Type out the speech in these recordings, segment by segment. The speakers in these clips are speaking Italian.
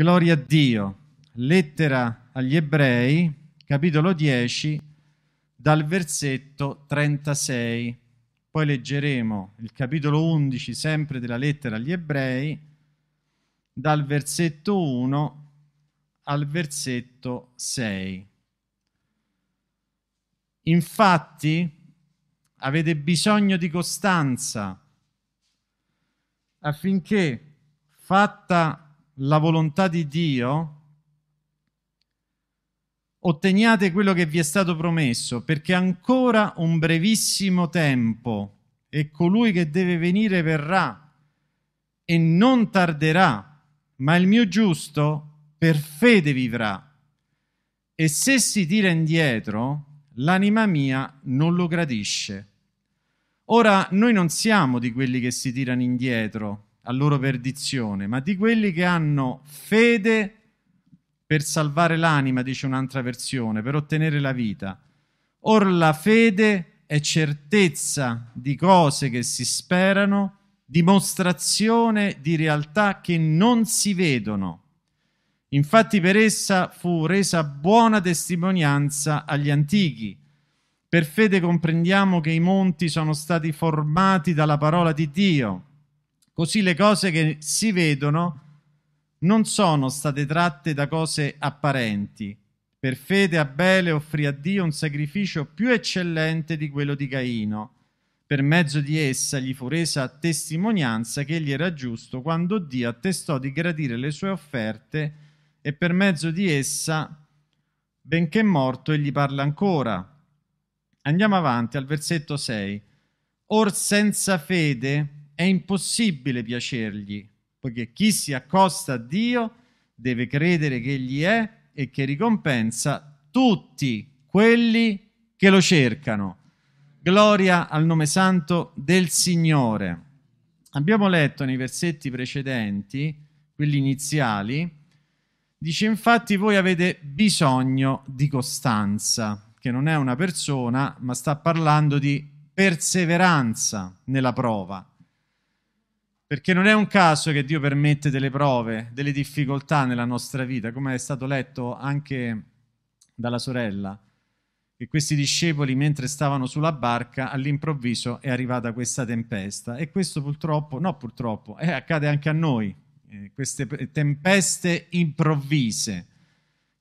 Gloria a Dio. Lettera agli ebrei, capitolo 10, dal versetto 36. Poi leggeremo il capitolo 11, sempre della lettera agli ebrei, dal versetto 1 al versetto 6. Infatti avete bisogno di costanza affinché fatta la volontà di Dio, otteniate quello che vi è stato promesso, perché ancora un brevissimo tempo e colui che deve venire verrà e non tarderà, ma il mio giusto per fede vivrà. E se si tira indietro, l'anima mia non lo gradisce. Ora, noi non siamo di quelli che si tirano indietro, a loro perdizione, ma di quelli che hanno fede per salvare l'anima, dice un'altra versione, per ottenere la vita. Or la fede è certezza di cose che si sperano, dimostrazione di realtà che non si vedono. Infatti per essa fu resa buona testimonianza agli antichi. Per fede comprendiamo che i monti sono stati formati dalla parola di Dio Così le cose che si vedono non sono state tratte da cose apparenti. Per fede Abele offrì a Dio un sacrificio più eccellente di quello di Caino. Per mezzo di essa gli fu resa testimonianza che egli era giusto quando Dio attestò di gradire le sue offerte e per mezzo di essa, benché morto, egli parla ancora. Andiamo avanti al versetto 6. Or senza fede è impossibile piacergli, poiché chi si accosta a Dio deve credere che egli è e che ricompensa tutti quelli che lo cercano. Gloria al nome santo del Signore. Abbiamo letto nei versetti precedenti, quelli iniziali, dice infatti voi avete bisogno di costanza, che non è una persona, ma sta parlando di perseveranza nella prova. Perché non è un caso che Dio permette delle prove, delle difficoltà nella nostra vita, come è stato letto anche dalla sorella, che questi discepoli mentre stavano sulla barca all'improvviso è arrivata questa tempesta e questo purtroppo, no purtroppo, eh, accade anche a noi, eh, queste tempeste improvvise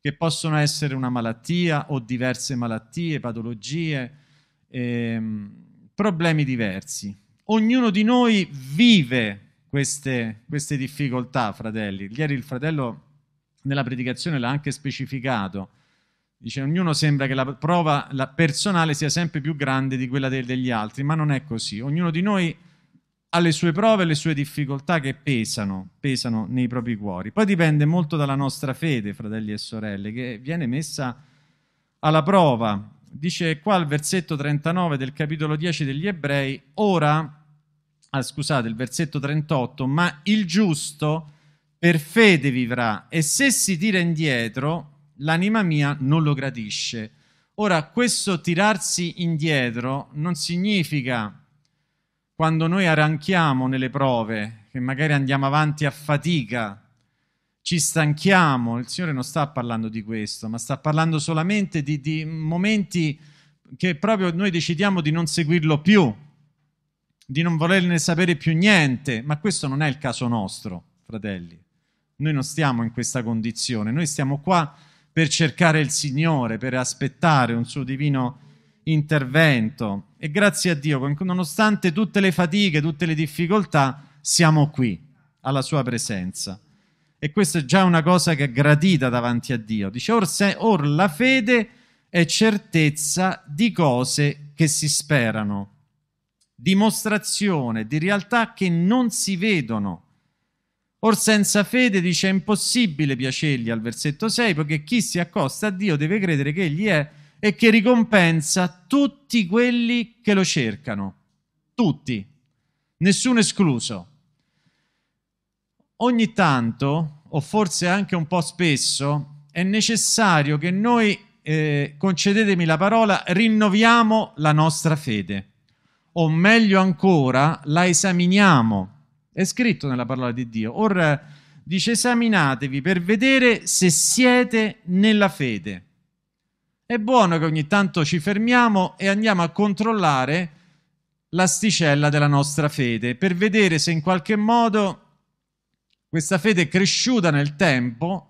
che possono essere una malattia o diverse malattie, patologie, eh, problemi diversi ognuno di noi vive queste, queste difficoltà, fratelli. Ieri il fratello nella predicazione l'ha anche specificato. Dice, ognuno sembra che la prova la personale sia sempre più grande di quella de- degli altri, ma non è così. Ognuno di noi ha le sue prove e le sue difficoltà che pesano, pesano nei propri cuori. Poi dipende molto dalla nostra fede, fratelli e sorelle, che viene messa alla prova. Dice qua al versetto 39 del capitolo 10 degli ebrei, ora ah, scusate, il versetto 38, ma il giusto per fede vivrà e se si tira indietro, l'anima mia non lo gradisce. Ora, questo tirarsi indietro non significa quando noi aranchiamo nelle prove, che magari andiamo avanti a fatica, ci stanchiamo, il Signore non sta parlando di questo, ma sta parlando solamente di, di momenti che proprio noi decidiamo di non seguirlo più, di non volerne sapere più niente, ma questo non è il caso nostro, fratelli. Noi non stiamo in questa condizione, noi stiamo qua per cercare il Signore, per aspettare un suo divino intervento e grazie a Dio, nonostante tutte le fatiche, tutte le difficoltà, siamo qui alla sua presenza. E questa è già una cosa che è gradita davanti a Dio. Dice, or, se, or la fede è certezza di cose che si sperano dimostrazione di realtà che non si vedono. Or senza fede dice è impossibile piacergli al versetto 6 perché chi si accosta a Dio deve credere che egli è e che ricompensa tutti quelli che lo cercano. Tutti, nessuno escluso. Ogni tanto, o forse anche un po' spesso, è necessario che noi, eh, concedetemi la parola, rinnoviamo la nostra fede o meglio ancora la esaminiamo. È scritto nella parola di Dio. Ora dice esaminatevi per vedere se siete nella fede. È buono che ogni tanto ci fermiamo e andiamo a controllare l'asticella della nostra fede per vedere se in qualche modo questa fede è cresciuta nel tempo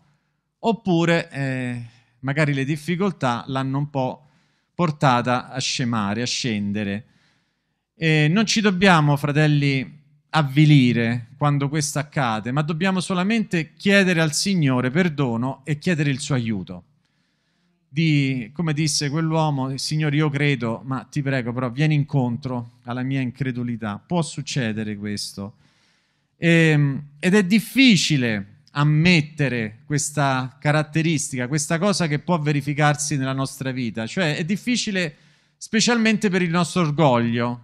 oppure eh, magari le difficoltà l'hanno un po' portata a scemare, a scendere. Eh, non ci dobbiamo, fratelli, avvilire quando questo accade, ma dobbiamo solamente chiedere al Signore perdono e chiedere il suo aiuto. Di, come disse quell'uomo, Signore io credo, ma ti prego però vieni incontro alla mia incredulità. Può succedere questo. E, ehm, ed è difficile ammettere questa caratteristica, questa cosa che può verificarsi nella nostra vita. Cioè è difficile specialmente per il nostro orgoglio,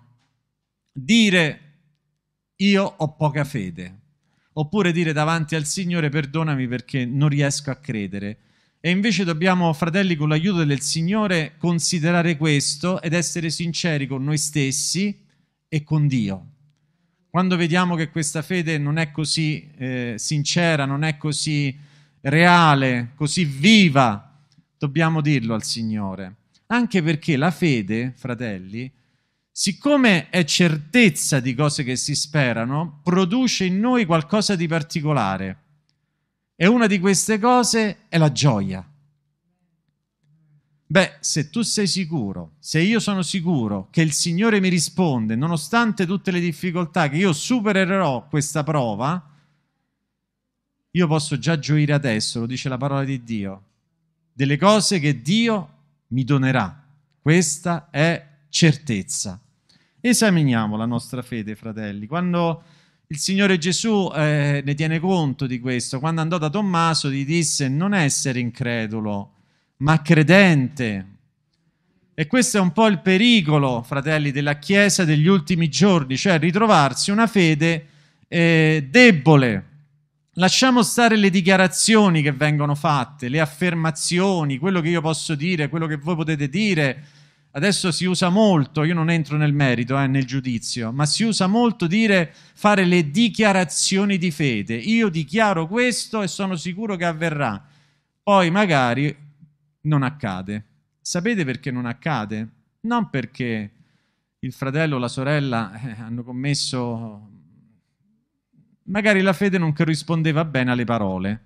dire io ho poca fede, oppure dire davanti al Signore perdonami perché non riesco a credere. E invece dobbiamo, fratelli, con l'aiuto del Signore, considerare questo ed essere sinceri con noi stessi e con Dio. Quando vediamo che questa fede non è così eh, sincera, non è così reale, così viva, dobbiamo dirlo al Signore. Anche perché la fede, fratelli, siccome è certezza di cose che si sperano, produce in noi qualcosa di particolare. E una di queste cose è la gioia. Beh, se tu sei sicuro, se io sono sicuro che il Signore mi risponde, nonostante tutte le difficoltà, che io supererò questa prova, io posso già gioire adesso, lo dice la parola di Dio, delle cose che Dio mi donerà. Questa è certezza. Esaminiamo la nostra fede, fratelli. Quando il Signore Gesù eh, ne tiene conto di questo, quando andò da Tommaso gli disse non essere incredulo, ma credente. E questo è un po' il pericolo, fratelli, della Chiesa degli ultimi giorni, cioè ritrovarsi una fede eh, debole. Lasciamo stare le dichiarazioni che vengono fatte, le affermazioni, quello che io posso dire, quello che voi potete dire, adesso si usa molto, io non entro nel merito, eh, nel giudizio, ma si usa molto dire fare le dichiarazioni di fede. Io dichiaro questo e sono sicuro che avverrà. Poi magari non accade. Sapete perché non accade? Non perché il fratello o la sorella eh, hanno commesso... Magari la fede non corrispondeva bene alle parole.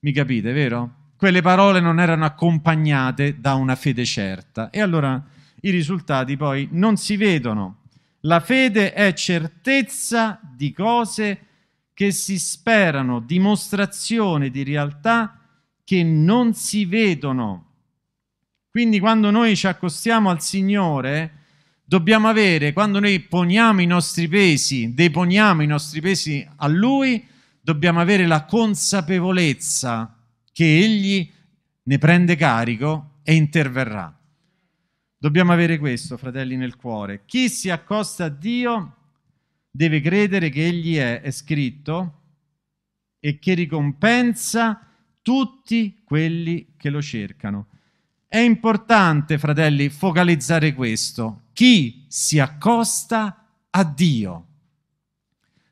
Mi capite, vero? quelle parole non erano accompagnate da una fede certa e allora i risultati poi non si vedono. La fede è certezza di cose che si sperano, dimostrazione di realtà che non si vedono. Quindi quando noi ci accostiamo al Signore, dobbiamo avere, quando noi poniamo i nostri pesi, deponiamo i nostri pesi a Lui, dobbiamo avere la consapevolezza che Egli ne prende carico e interverrà. Dobbiamo avere questo, fratelli, nel cuore. Chi si accosta a Dio deve credere che Egli è, è scritto, e che ricompensa tutti quelli che lo cercano. È importante, fratelli, focalizzare questo. Chi si accosta a Dio?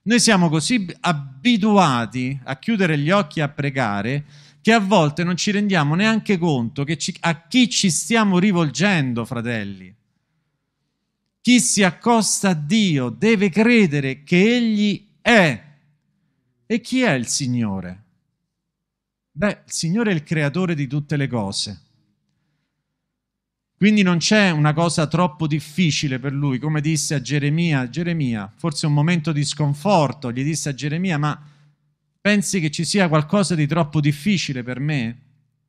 Noi siamo così abituati a chiudere gli occhi e a pregare che a volte non ci rendiamo neanche conto ci, a chi ci stiamo rivolgendo, fratelli. Chi si accosta a Dio deve credere che Egli è. E chi è il Signore? Beh, il Signore è il creatore di tutte le cose. Quindi non c'è una cosa troppo difficile per lui, come disse a Geremia, Geremia, forse un momento di sconforto, gli disse a Geremia, ma Pensi che ci sia qualcosa di troppo difficile per me?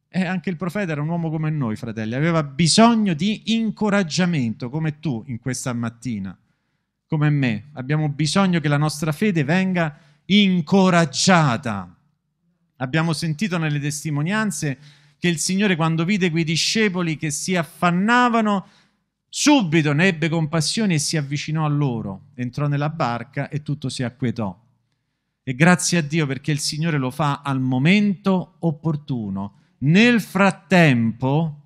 E eh, anche il profeta era un uomo come noi, fratelli, aveva bisogno di incoraggiamento, come tu in questa mattina, come me. Abbiamo bisogno che la nostra fede venga incoraggiata. Abbiamo sentito nelle testimonianze che il Signore quando vide quei discepoli che si affannavano, subito ne ebbe compassione e si avvicinò a loro, entrò nella barca e tutto si acquietò. E grazie a Dio perché il Signore lo fa al momento opportuno. Nel frattempo,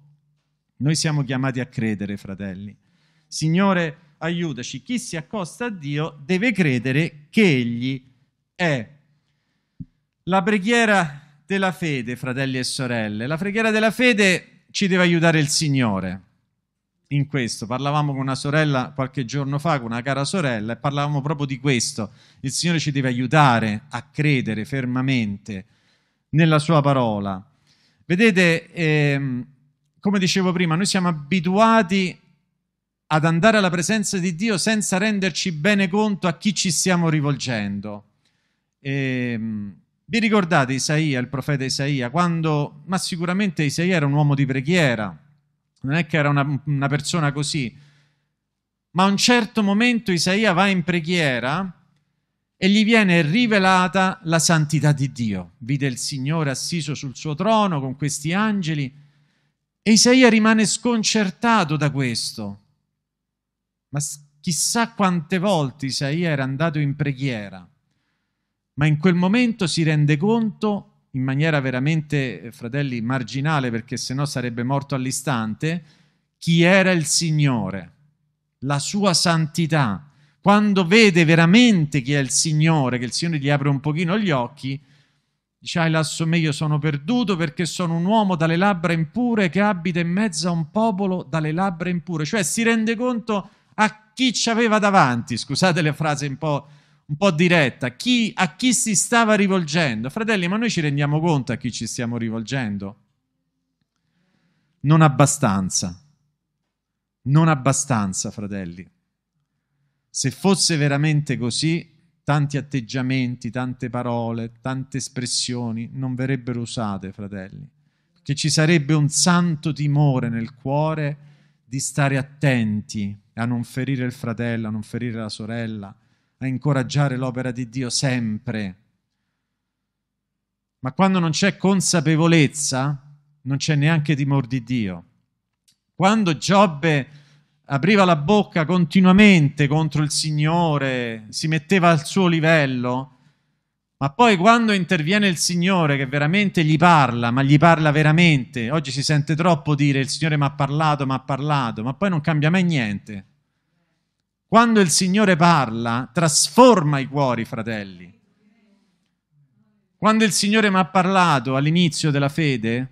noi siamo chiamati a credere, fratelli. Signore, aiutaci. Chi si accosta a Dio deve credere che Egli è. La preghiera della fede, fratelli e sorelle, la preghiera della fede ci deve aiutare il Signore in questo. Parlavamo con una sorella qualche giorno fa, con una cara sorella, e parlavamo proprio di questo. Il Signore ci deve aiutare a credere fermamente nella Sua parola. Vedete, ehm, come dicevo prima, noi siamo abituati ad andare alla presenza di Dio senza renderci bene conto a chi ci stiamo rivolgendo. Ehm, vi ricordate Isaia, il profeta Isaia, quando, ma sicuramente Isaia era un uomo di preghiera, non è che era una, una persona così, ma a un certo momento Isaia va in preghiera e gli viene rivelata la santità di Dio. Vide il Signore assiso sul suo trono con questi angeli e Isaia rimane sconcertato da questo. Ma chissà quante volte Isaia era andato in preghiera, ma in quel momento si rende conto che in maniera veramente, eh, fratelli, marginale, perché se no sarebbe morto all'istante, chi era il Signore, la sua santità. Quando vede veramente chi è il Signore, che il Signore gli apre un pochino gli occhi, dice, ah, lasso me, io sono perduto perché sono un uomo dalle labbra impure che abita in mezzo a un popolo dalle labbra impure. Cioè si rende conto a chi ci aveva davanti, scusate le frasi un po' un po' diretta, chi, a chi si stava rivolgendo. Fratelli, ma noi ci rendiamo conto a chi ci stiamo rivolgendo? Non abbastanza. Non abbastanza, fratelli. Se fosse veramente così, tanti atteggiamenti, tante parole, tante espressioni non verrebbero usate, fratelli, che ci sarebbe un santo timore nel cuore di stare attenti a non ferire il fratello, a non ferire la sorella, a incoraggiare l'opera di Dio sempre. Ma quando non c'è consapevolezza, non c'è neanche timor di Dio. Quando Giobbe apriva la bocca continuamente contro il Signore, si metteva al suo livello, ma poi quando interviene il Signore che veramente gli parla, ma gli parla veramente, oggi si sente troppo dire il Signore mi ha parlato, mi ha parlato, ma poi non cambia mai niente. Quando il Signore parla, trasforma i cuori, fratelli. Quando il Signore mi ha parlato all'inizio della fede,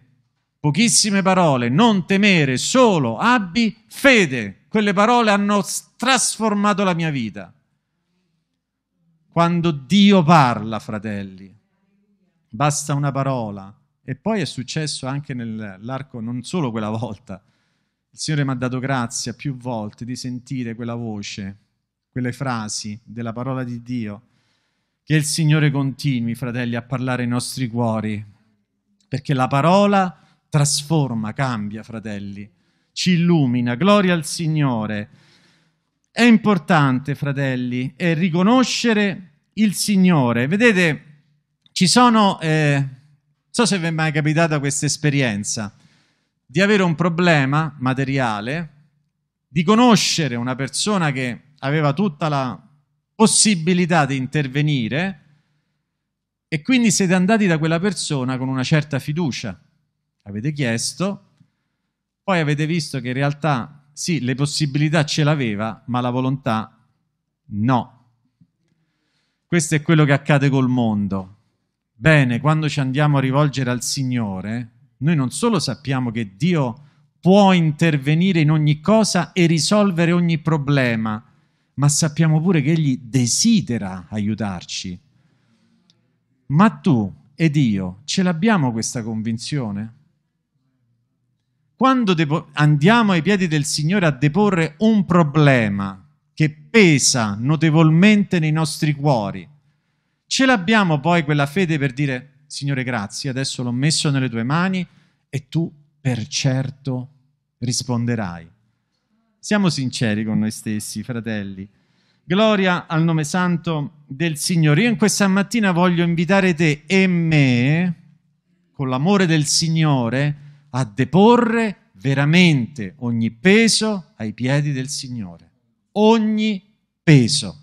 pochissime parole, non temere, solo abbi fede. Quelle parole hanno trasformato la mia vita. Quando Dio parla, fratelli, basta una parola. E poi è successo anche nell'arco, non solo quella volta, il Signore mi ha dato grazia più volte di sentire quella voce, quelle frasi della parola di Dio. Che il Signore continui, fratelli, a parlare ai nostri cuori, perché la parola trasforma, cambia, fratelli, ci illumina. Gloria al Signore. È importante, fratelli, è riconoscere il Signore. Vedete, ci sono, eh, non so se vi è mai capitata questa esperienza, di avere un problema materiale, di conoscere una persona che aveva tutta la possibilità di intervenire e quindi siete andati da quella persona con una certa fiducia. Avete chiesto, poi avete visto che in realtà sì, le possibilità ce l'aveva, ma la volontà no. Questo è quello che accade col mondo. Bene, quando ci andiamo a rivolgere al Signore, noi non solo sappiamo che Dio può intervenire in ogni cosa e risolvere ogni problema, ma sappiamo pure che Egli desidera aiutarci. Ma tu ed io ce l'abbiamo questa convinzione? Quando depo- andiamo ai piedi del Signore a deporre un problema che pesa notevolmente nei nostri cuori, ce l'abbiamo poi quella fede per dire Signore grazie, adesso l'ho messo nelle tue mani e tu per certo risponderai. Siamo sinceri con noi stessi, fratelli. Gloria al nome santo del Signore. Io in questa mattina voglio invitare te e me, con l'amore del Signore, a deporre veramente ogni peso ai piedi del Signore. Ogni peso.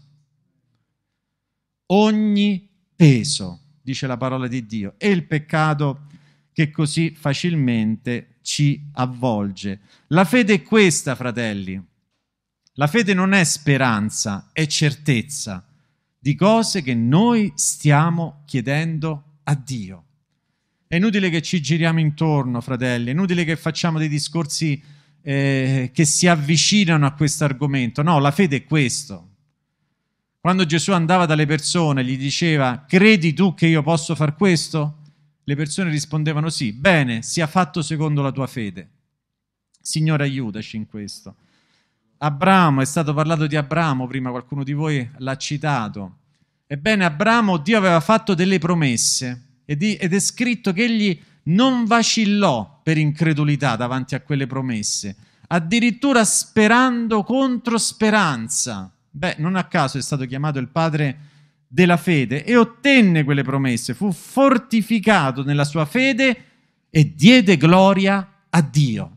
Ogni peso dice la parola di Dio, e il peccato che così facilmente ci avvolge. La fede è questa, fratelli. La fede non è speranza, è certezza di cose che noi stiamo chiedendo a Dio. È inutile che ci giriamo intorno, fratelli, è inutile che facciamo dei discorsi eh, che si avvicinano a questo argomento. No, la fede è questo. Quando Gesù andava dalle persone, e gli diceva, credi tu che io posso far questo? Le persone rispondevano sì, bene, sia fatto secondo la tua fede. Signore, aiutaci in questo. Abramo, è stato parlato di Abramo prima, qualcuno di voi l'ha citato. Ebbene, Abramo, Dio aveva fatto delle promesse ed è scritto che egli non vacillò per incredulità davanti a quelle promesse, addirittura sperando contro speranza. Beh, non a caso è stato chiamato il padre della fede e ottenne quelle promesse, fu fortificato nella sua fede e diede gloria a Dio.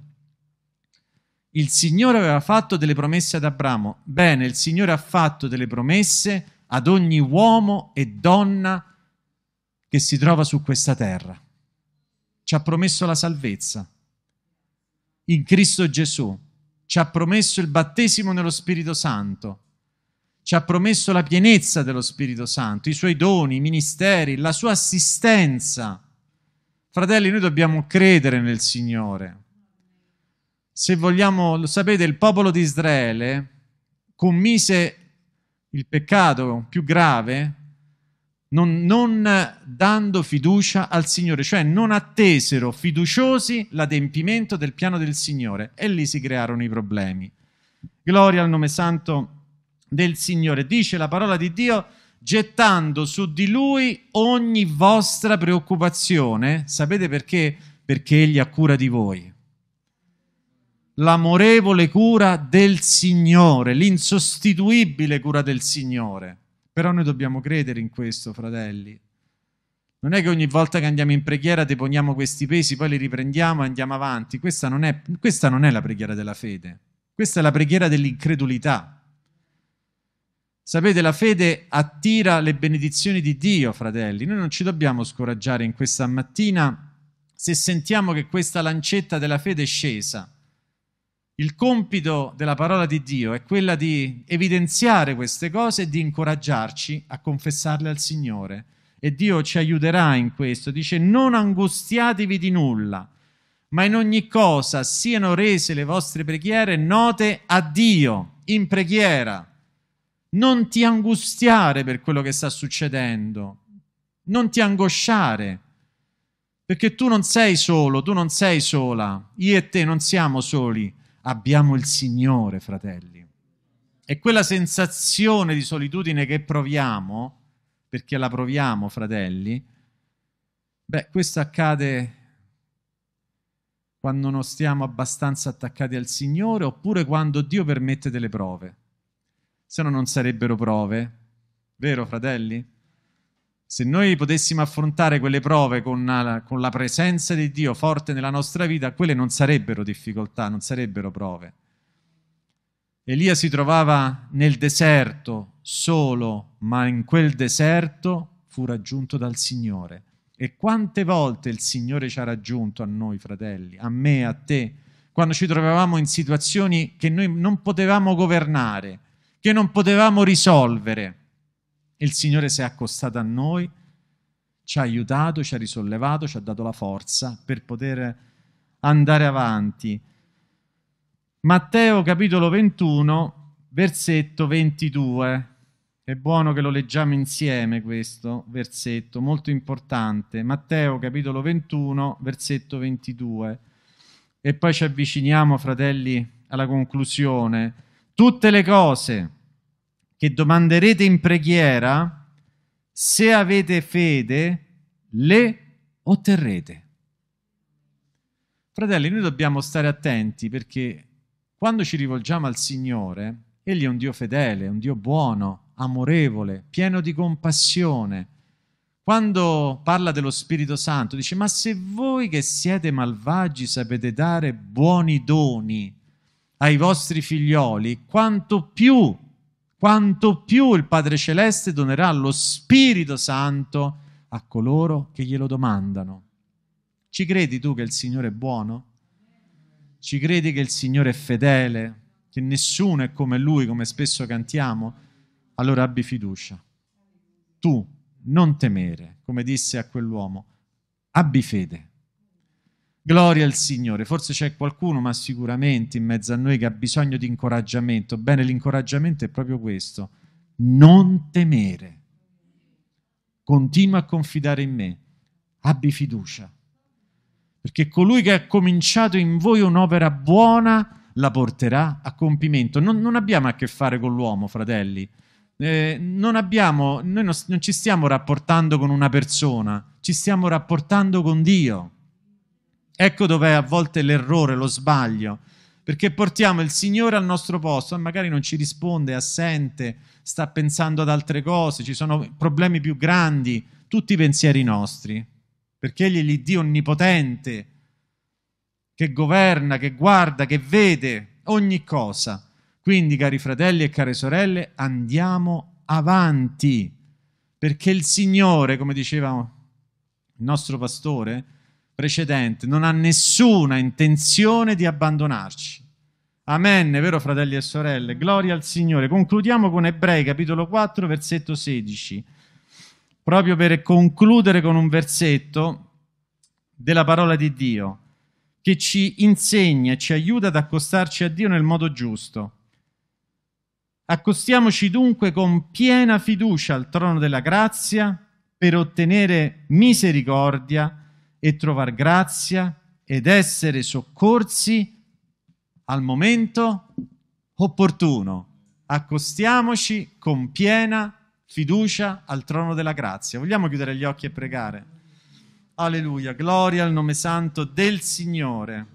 Il Signore aveva fatto delle promesse ad Abramo. Bene, il Signore ha fatto delle promesse ad ogni uomo e donna che si trova su questa terra. Ci ha promesso la salvezza in Cristo Gesù, ci ha promesso il battesimo nello Spirito Santo, ci ha promesso la pienezza dello Spirito Santo, i suoi doni, i ministeri, la sua assistenza. Fratelli, noi dobbiamo credere nel Signore. Se vogliamo, lo sapete, il popolo di Israele commise il peccato più grave non, non, dando fiducia al Signore, cioè non attesero fiduciosi l'adempimento del piano del Signore e lì si crearono i problemi. Gloria al nome santo del Signore. Dice la parola di Dio gettando su di lui ogni vostra preoccupazione. Sapete perché? Perché egli ha cura di voi. L'amorevole cura del Signore, l'insostituibile cura del Signore. Però noi dobbiamo credere in questo, fratelli. Non è che ogni volta che andiamo in preghiera deponiamo questi pesi, poi li riprendiamo e andiamo avanti. Questa non è, questa non è la preghiera della fede, questa è la preghiera dell'incredulità. Sapete, la fede attira le benedizioni di Dio, fratelli. Noi non ci dobbiamo scoraggiare in questa mattina se sentiamo che questa lancetta della fede è scesa. Il compito della parola di Dio è quella di evidenziare queste cose e di incoraggiarci a confessarle al Signore. E Dio ci aiuterà in questo. Dice, non angustiatevi di nulla, ma in ogni cosa siano rese le vostre preghiere note a Dio in preghiera non ti angustiare per quello che sta succedendo, non ti angosciare, perché tu non sei solo, tu non sei sola, io e te non siamo soli, abbiamo il Signore, fratelli. E quella sensazione di solitudine che proviamo, perché la proviamo, fratelli, beh, questo accade quando non stiamo abbastanza attaccati al Signore oppure quando Dio permette delle prove se no non sarebbero prove. Vero, fratelli? Se noi potessimo affrontare quelle prove con la, con la presenza di Dio forte nella nostra vita, quelle non sarebbero difficoltà, non sarebbero prove. Elia si trovava nel deserto solo, ma in quel deserto fu raggiunto dal Signore. E quante volte il Signore ci ha raggiunto a noi, fratelli, a me, a te, quando ci trovavamo in situazioni che noi non potevamo governare, che non potevamo risolvere. il Signore si è accostato a noi, ci ha aiutato, ci ha risollevato, ci ha dato la forza per poter andare avanti. Matteo capitolo 21, versetto 22. È buono che lo leggiamo insieme questo versetto, molto importante. Matteo capitolo 21, versetto 22. E poi ci avviciniamo, fratelli, alla conclusione. Tutte le cose che domanderete in preghiera, se avete fede, le otterrete. Fratelli, noi dobbiamo stare attenti perché quando ci rivolgiamo al Signore, Egli è un Dio fedele, un Dio buono, amorevole, pieno di compassione. Quando parla dello Spirito Santo dice, ma se voi che siete malvagi sapete dare buoni doni ai vostri figlioli, quanto più, quanto più il Padre Celeste donerà lo Spirito Santo a coloro che glielo domandano. Ci credi tu che il Signore è buono? Ci credi che il Signore è fedele? Che nessuno è come Lui, come spesso cantiamo? Allora abbi fiducia. Tu non temere, come disse a quell'uomo, abbi fede. Gloria al Signore. Forse c'è qualcuno, ma sicuramente in mezzo a noi che ha bisogno di incoraggiamento. Bene, l'incoraggiamento è proprio questo. Non temere. Continua a confidare in me. Abbi fiducia. Perché colui che ha cominciato in voi un'opera buona la porterà a compimento. Non, non abbiamo a che fare con l'uomo, fratelli. Eh, non abbiamo, noi non, non ci stiamo rapportando con una persona, ci stiamo rapportando con Dio. Ecco dov'è a volte l'errore, lo sbaglio, perché portiamo il Signore al nostro posto, e magari non ci risponde, è assente, sta pensando ad altre cose, ci sono problemi più grandi, tutti i pensieri nostri, perché Egli è l'Iddio onnipotente, che governa, che guarda, che vede ogni cosa. Quindi, cari fratelli e care sorelle, andiamo avanti, perché il Signore, come diceva il nostro pastore, precedente, non ha nessuna intenzione di abbandonarci. Amen, vero fratelli e sorelle? Gloria al Signore. Concludiamo con Ebrei capitolo 4 versetto 16. Proprio per concludere con un versetto della parola di Dio che ci insegna e ci aiuta ad accostarci a Dio nel modo giusto. Accostiamoci dunque con piena fiducia al trono della grazia per ottenere misericordia e trovar grazia ed essere soccorsi al momento opportuno. Accostiamoci con piena fiducia al trono della grazia. Vogliamo chiudere gli occhi e pregare? Alleluia, gloria al nome santo del Signore.